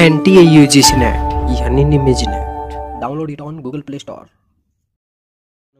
anti एयूजिशन act यानी निमेजिन act download it on Google Play Store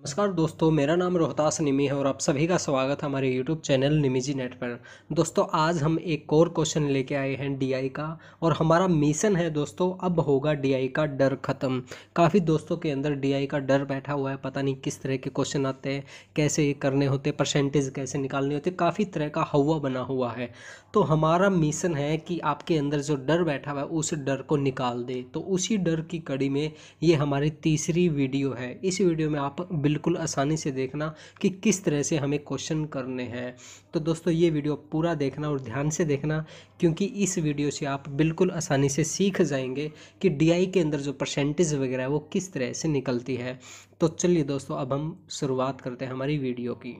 नमस्कार दोस्तों मेरा नाम रोहतास निमी है और आप सभी का स्वागत है हमारे YouTube चैनल निमी जी नेट पर दोस्तों आज हम एक और क्वेश्चन लेके आए हैं डीआई का और हमारा मिशन है दोस्तों अब होगा डीआई का डर ख़त्म काफ़ी दोस्तों के अंदर डीआई का डर बैठा हुआ है पता नहीं किस तरह के क्वेश्चन आते हैं कैसे ये करने होते परसेंटेज कैसे निकालने होते काफ़ी तरह का हवा बना हुआ है तो हमारा मिशन है कि आपके अंदर जो डर बैठा हुआ है उस डर को निकाल दे तो उसी डर की कड़ी में ये हमारी तीसरी वीडियो है इस वीडियो में आप बिल्कुल आसानी से देखना कि किस तरह से हमें क्वेश्चन करने हैं तो दोस्तों ये वीडियो पूरा देखना और ध्यान से देखना क्योंकि इस वीडियो से आप बिल्कुल आसानी से सीख जाएंगे कि डी के अंदर जो परसेंटेज वगैरह है वो किस तरह से निकलती है तो चलिए दोस्तों अब हम शुरुआत करते हैं हमारी वीडियो की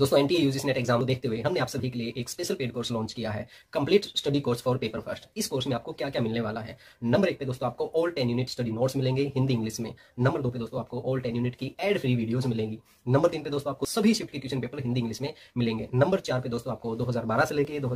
दोस्तों एन टी नेट एग्जाम देखते हुए हमने आप सभी के लिए एक स्पेशल पेड कोर्स लॉन्च किया है complete study course for paper first इस कोर्स में आपको क्या क्या मिलने वाला है नंबर एक पे दोस्तों आपको all ten unit study notes मिलेंगे हिंदी इंग्लिश में नंबर दो पे दोस्तों आपको ऑल टेन यूनिट की एड फ्री वीडियोज मिलेंगी नंबर तीन पे दोस्तों आपको सभी शिफ्ट के क्वेश्चन पेपर हिंदी इंग्लिश में मिलेंगे नंबर चार पे दोस्तों आपको दो से लेकर दो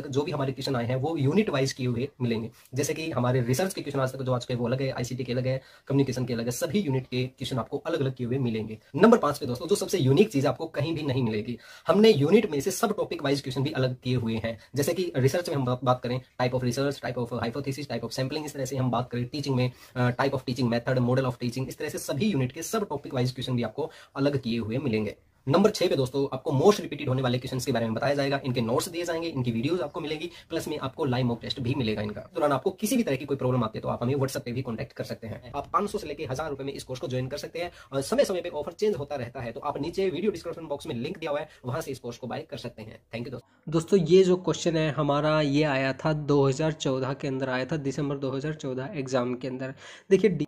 तक जो भी हमारे क्वेश्चन आए हैं वो यूनिट वाइज किए हुए मिलेंगे जैसे कि हमारे रिसर्च के क्वेश्चन आज तक जो आज के वो अलग है आईसीटी के अलग है कम्युनिकेशन के अलग है सभी यूनिट के क्वेश्चन आपको अलग अलग किए हुए मिलेंगे नंबर पांच पे दोस्तों जो सबसे यूनिक चीज आपको कहीं भी नहीं मिलेगी रहेगी हमने यूनिट में से सब टॉपिक वाइज क्वेश्चन भी अलग किए हुए हैं जैसे कि रिसर्च में हम बात करें type of research type of hypothesis type of sampling इस तरह से हम बात करें टीचिंग में type of teaching method model of teaching इस तरह से सभी यूनिट के सब टॉपिक वाइज क्वेश्चन भी आपको अलग किए हुए मिलेंगे नंबर छह पे दोस्तों आपको मोस्ट रिपीटेड होने वाले क्वेश्चंस के बारे में बताया जाएगा इनके नोट्स दिए जाएंगे इनकी वीडियोस आपको मिलेगी प्लस में आपको लाइव मॉक टेस्ट भी मिलेगा इनका दौरान तो आपको किसी भी तरह की कोई प्रॉब्लम आती है तो आप हमें व्हाट्सएप पे भी कॉन्टेक्ट कर सकते हैं आप पांच से लेकर हजार रुपए में इस कोर्स को ज्वाइन कर सकते हैं और समय समय पर ऑफर चेंज होता रहता है तो आप नीचे वीडियो डिस्क्रिप्शन बॉक्स में लिंक दिया हुआ है वहां से इस कोर्स को बाय कर सकते हैं थैंक यू दोस्तों दोस्तों ये जो क्वेश्चन है हमारा ये आया था दो के अंदर आया था दिसंबर दो एग्जाम के अंदर देखिए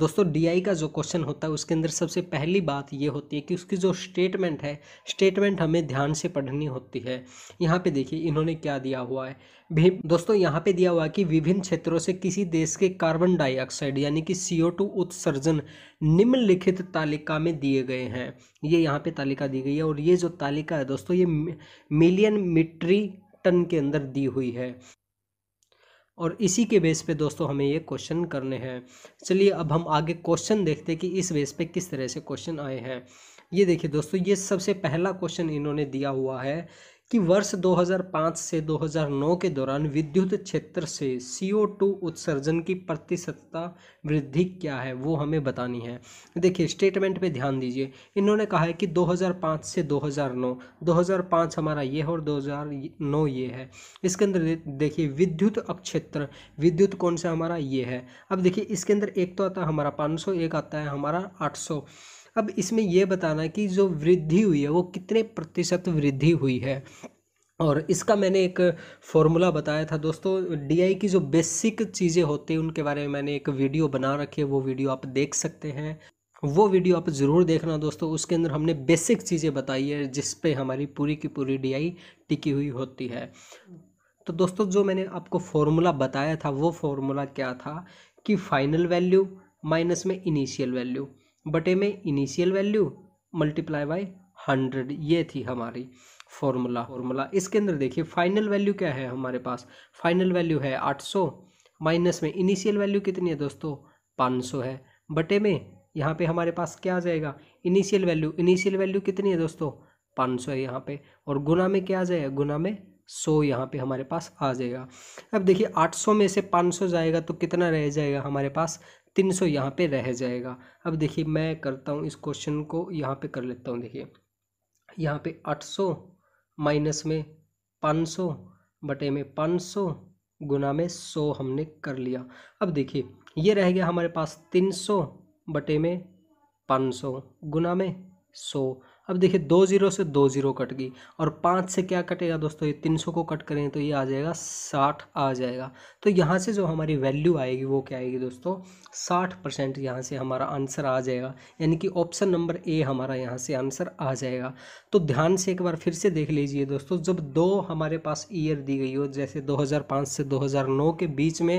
दोस्तों डीआई का जो क्वेश्चन होता है उसके अंदर सबसे पहली बात ये होती है कि उसकी जो स्टेटमेंट है स्टेटमेंट हमें ध्यान से पढ़नी होती है यहाँ पे देखिए इन्होंने क्या दिया हुआ है भी दोस्तों यहाँ पे दिया हुआ है कि विभिन्न क्षेत्रों से किसी देश के कार्बन डाइऑक्साइड यानी कि सी उत्सर्जन निम्नलिखित तालिका में दिए गए हैं ये यहाँ पर तालिका दी गई है और ये जो तालिका है दोस्तों ये मिलियन मिट्री टन के अंदर दी हुई है और इसी के बेस पे दोस्तों हमें ये क्वेश्चन करने हैं चलिए अब हम आगे क्वेश्चन देखते हैं कि इस बेस पे किस तरह से क्वेश्चन आए हैं ये देखिए दोस्तों ये सबसे पहला क्वेश्चन इन्होंने दिया हुआ है कि वर्ष 2005 से 2009 के दौरान विद्युत क्षेत्र से CO2 उत्सर्जन की प्रतिशतता वृद्धि क्या है वो हमें बतानी है देखिए स्टेटमेंट पे ध्यान दीजिए इन्होंने कहा है कि 2005 से 2009 2005 हमारा ये है और 2009 ये है इसके अंदर देखिए विद्युत क्षेत्र विद्युत कौन सा हमारा ये है अब देखिए इसके अंदर एक तो आता है हमारा पाँच एक आता है हमारा आठ अब इसमें यह बताना कि जो वृद्धि हुई है वो कितने प्रतिशत वृद्धि हुई है और इसका मैंने एक फॉर्मूला बताया था दोस्तों डीआई की जो बेसिक चीज़ें होती हैं उनके बारे में मैंने एक वीडियो बना रखी है वो वीडियो आप देख सकते हैं वो वीडियो आप ज़रूर देखना दोस्तों उसके अंदर हमने बेसिक चीज़ें बताई है जिस पे हमारी पूरी की पूरी डीआई टिकी हुई होती है तो दोस्तों जो मैंने आपको फॉर्मूला बताया था वो फॉर्मूला क्या था कि फाइनल वैल्यू माइनस में इनिशियल वैल्यू बटे में initial value multiply by hundred ये थी हमारी फॉर्मूला फॉर्मूला इसके अंदर देखिए फाइनल वैल्यू क्या है हमारे पास फाइनल वैल्यू है आठ सौ माइनस में इनिशियल वैल्यू कितनी है दोस्तों पाँच सौ है बटे में यहाँ पे हमारे पास क्या आ जाएगा इनिशियल वैल्यू इनिशियल वैल्यू कितनी है दोस्तों पाँच सौ है यहाँ पे और गुना में क्या आ जाएगा गुना में सौ यहाँ पे हमारे पास आ जाएगा अब देखिए आठ सौ में से पाँच सौ जाएगा तो कितना रह जाएगा हमारे पास तीन सौ यहाँ पर रह जाएगा अब देखिए मैं करता हूँ इस क्वेश्चन को यहाँ पे कर लेता हूँ देखिए यहाँ पे आठ सौ माइनस में पाँच सौ बटे में पाँच सौ गुना में सौ हमने कर लिया अब देखिए ये रह गया हमारे पास तीन सौ बटे में पाँच सौ गुना में सौ अब देखिए दो जीरो से दो जीरो कट गई और पाँच से क्या कटेगा दोस्तों ये तीन सौ को कट करें तो ये आ जाएगा साठ आ जाएगा तो यहाँ से जो हमारी वैल्यू आएगी वो क्या आएगी दोस्तों साठ परसेंट यहाँ से हमारा आंसर आ जाएगा यानी कि ऑप्शन नंबर ए हमारा यहाँ से आंसर आ जाएगा तो ध्यान से एक बार फिर से देख लीजिए दोस्तों जब दो हमारे पास ईयर दी गई हो जैसे दो से दो के बीच में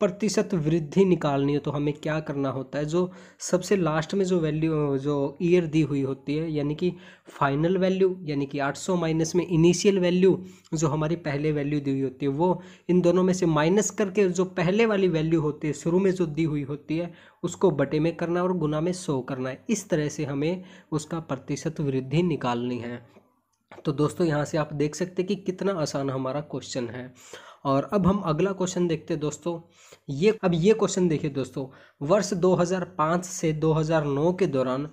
प्रतिशत वृद्धि निकालनी है तो हमें क्या करना होता है जो सबसे लास्ट में जो वैल्यू जो ईयर दी हुई होती है यानी कि फाइनल वैल्यू यानी कि 800 माइनस में इनिशियल वैल्यू जो हमारी पहले वैल्यू दी हुई होती है वो इन दोनों में से माइनस करके जो पहले वाली वैल्यू होती है शुरू में जो दी हुई होती है उसको बटे में करना और गुना में सौ करना है इस तरह से हमें उसका प्रतिशत वृद्धि निकालनी है तो दोस्तों यहाँ से आप देख सकते हैं कि कितना आसान हमारा क्वेश्चन है और अब हम अगला क्वेश्चन देखते हैं दोस्तों ये अब ये क्वेश्चन देखिए दोस्तों वर्ष 2005 से 2009 के दौरान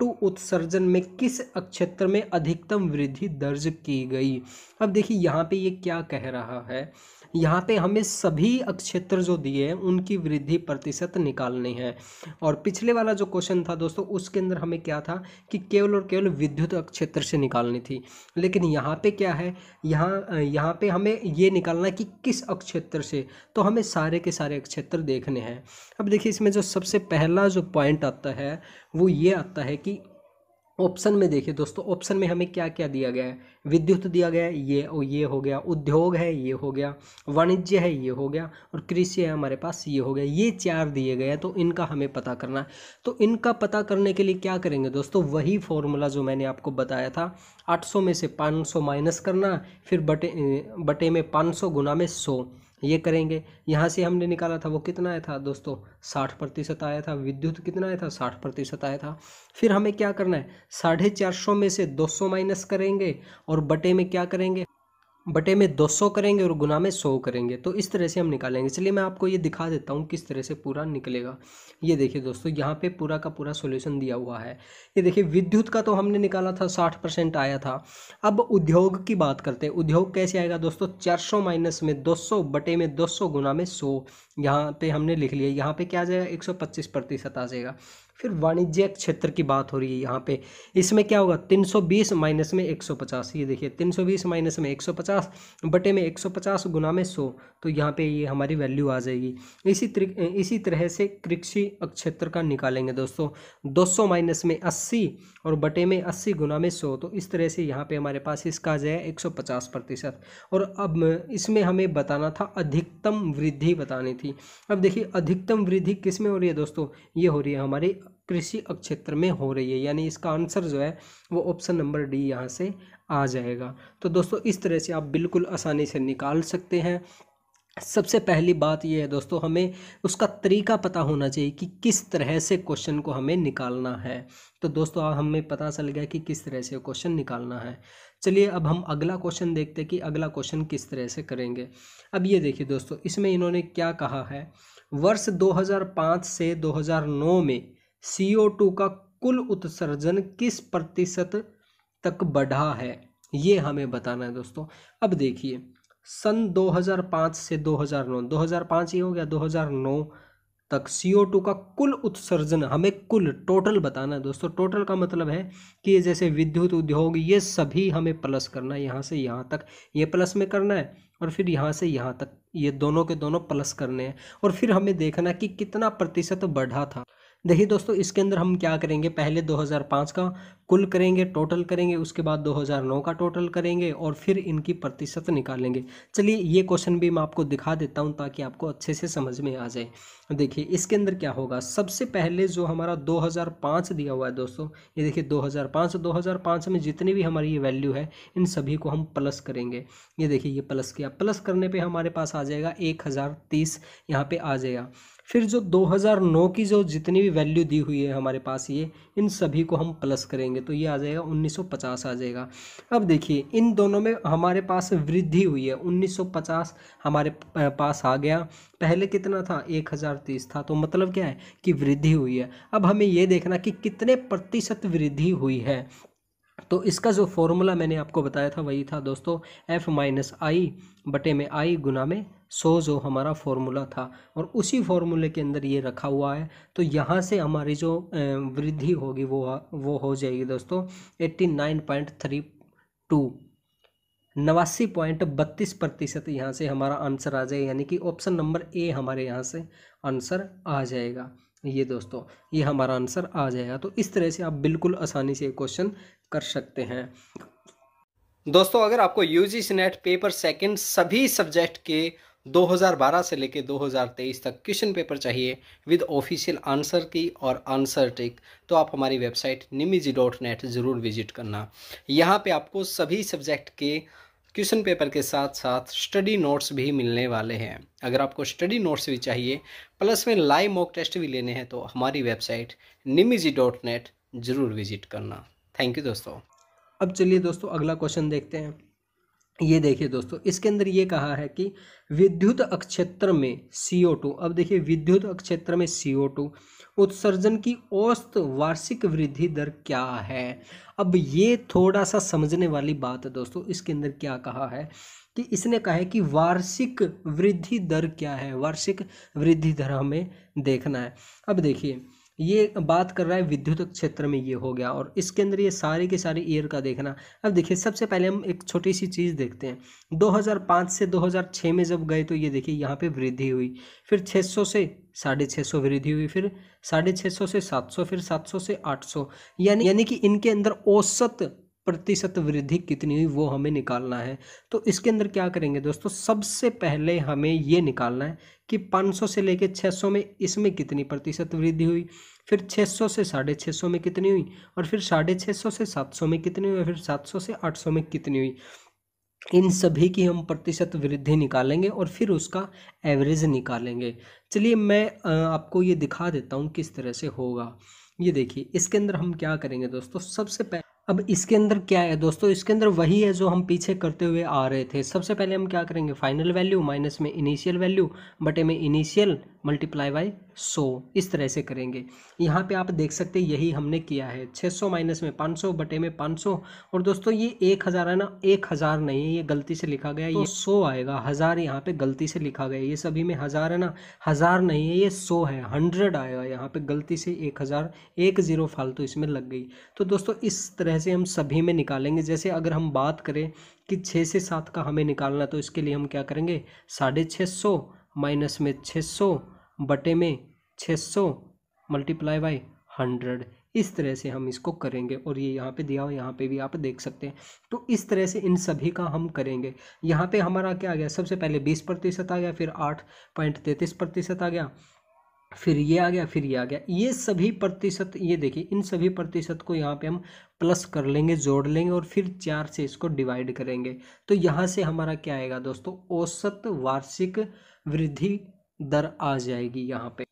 टू उत्सर्जन में किस क्षेत्र में अधिकतम वृद्धि दर्ज की गई अब देखिए यहाँ पे ये क्या कह रहा है यहाँ पे हमें सभी अक्षेत्र जो दिए हैं उनकी वृद्धि प्रतिशत निकालनी है और पिछले वाला जो क्वेश्चन था दोस्तों उसके अंदर हमें क्या था कि केवल और केवल विद्युत क्षेत्र से निकालनी थी लेकिन यहाँ पे क्या है यहाँ यहाँ पे हमें ये निकालना है कि किस अक्षेत्र से तो हमें सारे के सारे अक्षेत्र देखने हैं अब देखिए इसमें जो सबसे पहला जो पॉइंट आता है वो ये आता है कि ऑप्शन में देखिए दोस्तों ऑप्शन में हमें क्या क्या दिया गया है विद्युत दिया गया है ये और ये हो गया उद्योग है ये हो गया वाणिज्य है ये हो गया और कृषि है हमारे पास ये हो गया ये चार दिए गए हैं तो इनका हमें पता करना है तो इनका पता करने के लिए क्या करेंगे दोस्तों वही फॉर्मूला जो मैंने आपको बताया था आठ में से पाँच माइनस करना फिर बटे बटे में पाँच गुना में सौ ये करेंगे यहाँ से हमने निकाला था वो कितना आया था दोस्तों साठ प्रतिशत आया था विद्युत कितना आया था साठ प्रतिशत आया था फिर हमें क्या करना है साढ़े चार सौ में से दो सौ माइनस करेंगे और बटे में क्या करेंगे बटे में 200 करेंगे और गुना में 100 करेंगे तो इस तरह से हम निकालेंगे चलिए मैं आपको ये दिखा देता हूँ किस तरह से पूरा निकलेगा ये देखिए दोस्तों यहाँ पे पूरा का पूरा सॉल्यूशन दिया हुआ है ये देखिए विद्युत का तो हमने निकाला था 60 परसेंट आया था अब उद्योग की बात करते हैं उद्योग कैसे आएगा दोस्तों चार सौ माइनस में दो सौ बटे में दो सौ गुना में सौ यहाँ पर हमने लिख लिया यहाँ पर क्या आ जाएगा एक सौ पच्चीस प्रतिशत आ जाएगा फिर वाणिज्य क्षेत्र की बात हो रही है यहाँ पे इसमें क्या होगा 320 माइनस में 150 ये देखिए 320 माइनस में 150 बटे में 150 गुना में 100 तो यहाँ पे ये हमारी वैल्यू आ जाएगी इसी तरह इसी तरह से कृषि क्षेत्र का निकालेंगे दोस्तों 200 माइनस में 80 और बटे में 80 गुना में 100 तो इस तरह से यहाँ पे हमारे पास इसका आ जाएगा एक प्रतिशत और अब इसमें हमें बताना था अधिकतम वृद्धि बतानी थी अब देखिए अधिकतम वृद्धि किस में हो रही है दोस्तों ये हो रही है हमारी कृषि क्षेत्र में हो रही है यानी इसका आंसर जो है वो ऑप्शन नंबर डी यहाँ से आ जाएगा तो दोस्तों इस तरह से आप बिल्कुल आसानी से निकाल सकते हैं सबसे पहली बात यह है दोस्तों हमें उसका तरीका पता होना चाहिए कि किस तरह से क्वेश्चन को हमें निकालना है तो दोस्तों हमें पता चल गया कि किस तरह से क्वेश्चन निकालना है चलिए अब हम अगला क्वेश्चन देखते हैं कि अगला क्वेश्चन किस तरह से करेंगे अब ये देखिए दोस्तों इसमें इन्होंने क्या कहा है वर्ष 2005 से 2009 में टू का कुल उत्सर्जन किस प्रतिशत तक बढ़ा है ये हमें बताना है दोस्तों अब देखिए सन 2005 से 2009 2005 ये हो गया 2009 तक टू का कुल उत्सर्जन हमें कुल टोटल बताना है दोस्तों टोटल का मतलब है कि जैसे विद्युत उद्योग ये सभी हमें प्लस करना है यहाँ से यहाँ तक ये प्लस में करना है और फिर यहाँ से यहाँ तक ये दोनों के दोनों प्लस करने हैं और फिर हमें देखना कि कितना प्रतिशत बढ़ा था देखिए दोस्तों इसके अंदर हम क्या करेंगे पहले 2005 का कुल करेंगे टोटल करेंगे उसके बाद 2009 का टोटल करेंगे और फिर इनकी प्रतिशत निकालेंगे चलिए ये क्वेश्चन भी मैं आपको दिखा देता हूँ ताकि आपको अच्छे से समझ में आ जाए देखिए इसके अंदर क्या होगा सबसे पहले जो हमारा 2005 दिया हुआ है दोस्तों ये देखिए 2005 2005 में जितनी भी हमारी ये वैल्यू है इन सभी को हम प्लस करेंगे ये देखिए ये प्लस किया प्लस करने पर हमारे पास आ जाएगा एक हज़ार तीस यहाँ पर आ जाएगा फिर जो 2009 की जो जितनी भी वैल्यू दी हुई है हमारे पास ये इन सभी को हम प्लस करेंगे तो ये आ जाएगा 1950 आ जाएगा अब देखिए इन दोनों में हमारे पास वृद्धि हुई है 1950 हमारे पास आ गया पहले कितना था 1030 था तो मतलब क्या है कि वृद्धि हुई है अब हमें ये देखना कि कितने प्रतिशत वृद्धि हुई है तो इसका जो फॉर्मूला मैंने आपको बताया था वही था दोस्तों एफ माइनस आई बटे में आई गुना में सो जो हमारा फॉर्मूला था और उसी फॉर्मूले के अंदर ये रखा हुआ है तो यहाँ से हमारी जो वृद्धि होगी वो वो हो जाएगी दोस्तों eighty nine point three two नवासी पॉइंट बत्तीस प्रतिशत यहाँ से हमारा आंसर आ जाएगा यानी कि ऑप्शन नंबर ए हमारे यहाँ से आंसर आ जाएगा ये दोस्तों ये हमारा आंसर आ जाएगा तो इस तरह से आप बिल्कुल आसानी से क्वेश्चन कर सकते हैं दोस्तों अगर आपको U G NET paper second सभी सब्जेक्ट के 2012 से लेकर 2023 तक क्वेश्चन पेपर चाहिए विद ऑफिशियल आंसर की और आंसर टिक तो आप हमारी वेबसाइट निमिजी डॉट नेट ज़रूर विजिट करना यहाँ पे आपको सभी सब्जेक्ट के क्वेश्चन पेपर के साथ साथ स्टडी नोट्स भी मिलने वाले हैं अगर आपको स्टडी नोट्स भी चाहिए प्लस में लाइव मॉक टेस्ट भी लेने हैं तो हमारी वेबसाइट निमिजी डॉट नेट ज़रूर विजिट करना थैंक यू दोस्तों अब चलिए दोस्तों अगला क्वेश्चन देखते हैं ये देखिए दोस्तों इसके अंदर ये कहा है कि विद्युत अक्षेत्र में टू अब देखिए विद्युत अक्षेत्र में टू उत्सर्जन की औसत वार्षिक वृद्धि दर क्या है अब ये थोड़ा सा समझने वाली बात है दोस्तों इसके अंदर क्या कहा है कि इसने कहा है कि वार्षिक वृद्धि दर क्या है वार्षिक वृद्धि दर हमें देखना है अब देखिए ये बात कर रहा है विद्युत क्षेत्र में ये हो गया और इसके अंदर ये सारे के सारे ईयर का देखना अब देखिए सबसे पहले हम एक छोटी सी चीज़ देखते हैं 2005 से 2006 में जब गए तो ये देखिए यहाँ पे वृद्धि हुई फिर 600 से साढ़े छः सौ वृद्धि हुई फिर साढ़े छः सौ से सात सौ फिर सात सौ से आठ सौ यानी यानी कि इनके अंदर औसत प्रतिशत वृद्धि कितनी हुई वो हमें निकालना है तो इसके अंदर क्या करेंगे दोस्तों सबसे पहले हमें ये निकालना है कि 500 से लेके 600 में इसमें कितनी प्रतिशत वृद्धि हुई फिर 600 से साढ़े छः में कितनी हुई और फिर साढ़े छः से 700 में कितनी हुई और फिर 700 से 800 में कितनी हुई इन सभी की हम प्रतिशत वृद्धि निकालेंगे और फिर उसका एवरेज निकालेंगे चलिए मैं आपको ये दिखा देता हूँ किस तरह से होगा ये देखिए इसके अंदर हम क्या करेंगे दोस्तों सबसे पहले अब इसके अंदर क्या है दोस्तों इसके अंदर वही है जो हम पीछे करते हुए आ रहे थे सबसे पहले हम क्या करेंगे फाइनल वैल्यू माइनस में इनिशियल वैल्यू बटे में इनिशियल मल्टीप्लाई बाय सौ इस तरह से करेंगे यहाँ पे आप देख सकते हैं यही हमने किया है 600 माइनस में 500 बटे में 500 और दोस्तों ये एक हज़ार है ना एक हज़ार नहीं है ये गलती से लिखा गया तो ये सौ आएगा हज़ार यहाँ पे गलती से लिखा गया ये सभी में हज़ार है ना हज़ार नहीं है ये सौ है हंड्रेड आएगा यहाँ पे गलती से एक हज़ार एक ज़ीरो फालतू तो इसमें लग गई तो दोस्तों इस तरह से हम सभी में निकालेंगे जैसे अगर हम बात करें कि छः से सात का हमें निकालना तो इसके लिए हम क्या करेंगे साढ़े छः सौ माइनस में छः सौ बटे में छः सौ मल्टीप्लाई बाई हंड्रेड इस तरह से हम इसको करेंगे और ये यहाँ पे दिया हुआ यहाँ पे भी आप देख सकते हैं तो इस तरह से इन सभी का हम करेंगे यहाँ पे हमारा क्या आ गया सबसे पहले बीस प्रतिशत आ गया फिर आठ पॉइंट तैंतीस प्रतिशत आ गया फिर ये आ गया फिर ये आ गया ये सभी प्रतिशत ये देखिए इन सभी प्रतिशत को यहाँ पे हम प्लस कर लेंगे जोड़ लेंगे और फिर चार से इसको डिवाइड करेंगे तो यहाँ से हमारा क्या आएगा दोस्तों औसत वार्षिक वृद्धि दर आ जाएगी यहाँ पे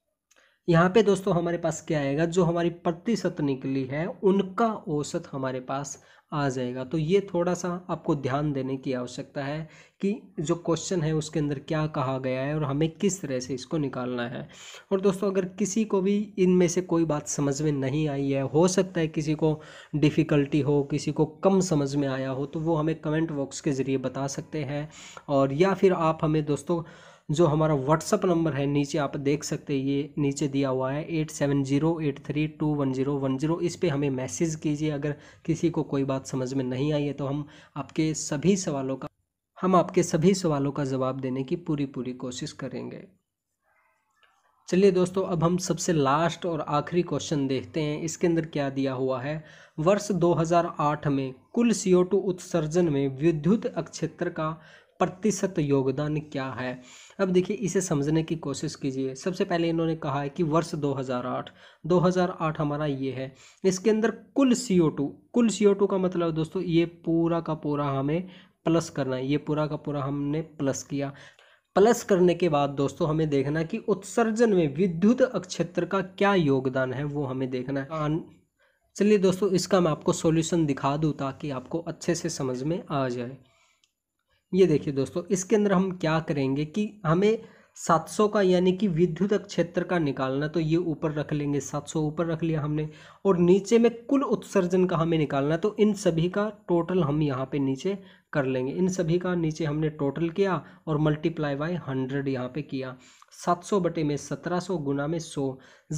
यहाँ पे दोस्तों हमारे पास क्या आएगा जो हमारी प्रतिशत निकली है उनका औसत हमारे पास आ जाएगा तो ये थोड़ा सा आपको ध्यान देने की आवश्यकता है कि जो क्वेश्चन है उसके अंदर क्या कहा गया है और हमें किस तरह से इसको निकालना है और दोस्तों अगर किसी को भी इनमें से कोई बात समझ में नहीं आई है हो सकता है किसी को डिफ़िकल्टी हो किसी को कम समझ में आया हो तो वो हमें कमेंट बॉक्स के ज़रिए बता सकते हैं और या फिर आप हमें दोस्तों जो हमारा व्हाट्सअप नंबर है नीचे आप देख सकते हैं ये नीचे दिया हुआ है eight seven zero eight three two one zero one zero इस पर हमें मैसेज कीजिए अगर किसी को कोई बात समझ में नहीं आई है तो हम आपके सभी सवालों का हम आपके सभी सवालों का जवाब देने की पूरी पूरी कोशिश करेंगे चलिए दोस्तों अब हम सबसे लास्ट और आखिरी क्वेश्चन देखते हैं इसके अंदर क्या दिया हुआ है वर्ष 2008 में कुल टू उत्सर्जन में विद्युत क्षेत्र का प्रतिशत योगदान क्या है अब देखिए इसे समझने की कोशिश कीजिए सबसे पहले इन्होंने कहा है कि वर्ष 2008 2008 हमारा ये है इसके अंदर कुल टू कुल टू का मतलब दोस्तों ये पूरा का पूरा हमें प्लस करना है ये पूरा का पूरा हमने प्लस किया प्लस करने के बाद दोस्तों हमें देखना कि उत्सर्जन में विद्युत क्षेत्र का क्या योगदान है वो हमें देखना है चलिए दोस्तों इसका मैं आपको सॉल्यूशन दिखा दूँ ताकि आपको अच्छे से समझ में आ जाए ये देखिए दोस्तों इसके अंदर हम क्या करेंगे कि हमें 700 का यानी कि विद्युत क्षेत्र का निकालना तो ये ऊपर रख लेंगे 700 ऊपर रख लिया हमने और नीचे में कुल उत्सर्जन का हमें निकालना तो इन सभी का टोटल हम यहाँ पे नीचे कर लेंगे इन सभी का नीचे हमने टोटल किया और मल्टीप्लाई बाय हंड्रेड यहाँ पे किया सात सौ बटे में सत्रह सौ गुना में सौ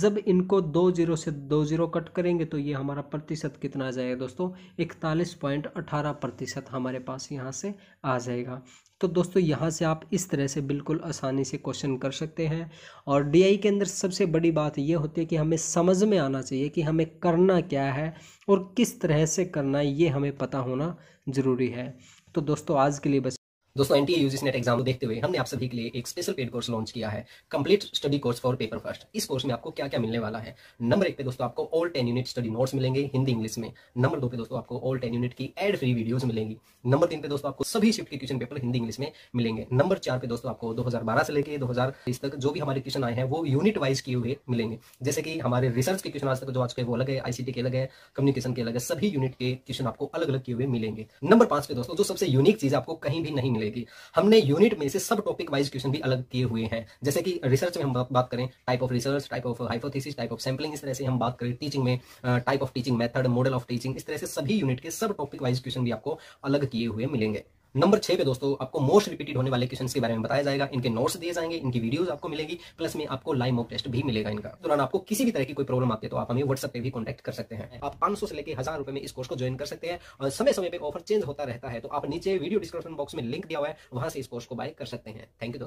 जब इनको दो जीरो से दो जीरो कट करेंगे तो ये हमारा प्रतिशत कितना आ जाएगा दोस्तों इकतालीस पॉइंट अठारह प्रतिशत हमारे पास यहाँ से आ जाएगा तो दोस्तों यहाँ से आप इस तरह से बिल्कुल आसानी से क्वेश्चन कर सकते हैं और डीआई के अंदर सबसे बड़ी बात यह होती है कि हमें समझ में आना चाहिए कि हमें करना क्या है और किस तरह से करना है ये हमें पता होना ज़रूरी है तो दोस्तों आज के लिए बस दोस्तों एनटीए यूजीस नेट एग्जाम को देखते हुए हमने आप सभी के लिए एक स्पेशल पेड कोर्स लॉन्च किया है complete study course for paper first इस कोर्स में आपको क्या क्या मिलने वाला है नंबर एक पे दोस्तों आपको all ten unit study notes मिलेंगे हिंदी इंग्लिश में नंबर दो पे दोस्तों आपको ऑल टेन यूनिट की एड फ्री वीडियोज मिलेंगी नंबर तीन पे दोस्तों आपको सभी शिफ्ट के क्वेश्चन पेपर हिंदी इंग्लिश में मिलेंगे नंबर चार पे दोस्तों आपको दो से लेकर दो तक जो भी हमारे क्वेश्चन आए हैं वो यूनिट वाइज किए हुए मिलेंगे जैसे कि हमारे रिसर्च के क्वेश्चन आज तक जो आज के वो अलग है आईसीटी के अलग है कम्युनिकेशन के अलग है सभी यूनिट के क्वेश्चन आपको अलग अलग किए हुए मिलेंगे नंबर पांच पे दोस्तों जो सबसे यूनिक चीज आपको कहीं भी नहीं मिलेगी हमने यूनिट में से सब टॉपिक वाइज क्वेश्चन भी अलग किए हुए हैं जैसे कि रिसर्च में हम बात करें type of research type of hypothesis type of sampling इस तरह से हम बात करें टीचिंग में type of teaching method model of teaching इस तरह से सभी यूनिट के सब टॉपिक वाइज क्वेश्चन भी आपको अलग किए हुए मिलेंगे नंबर छह पे दोस्तों आपको मोस्ट रिपीटेड होने वाले क्वेश्चन के बारे में बताया जाएगा इनके नोट्स दिए जाएंगे इनकी वीडियोस आपको मिलेगी प्लस में आपको लाइव मॉक टेस्ट भी मिलेगा इनका दौरान तो आपको किसी भी तरह की कोई प्रॉब्लम आती है तो आप हमें व्हाट्सएप पे भी कॉन्टेक्ट कर सकते हैं आप पांच से लेकर हजार रुपए में इस कोर्स को ज्वाइन कर सकते हैं और समय समय पर ऑफर चेंज होता रहता है तो आप नीचे वीडियो डिस्क्रिप्शन बॉक्स में लिंक दिया हुआ है वहां से इस कोर्स को बाय कर सकते हैं थैंक यू दोस्तों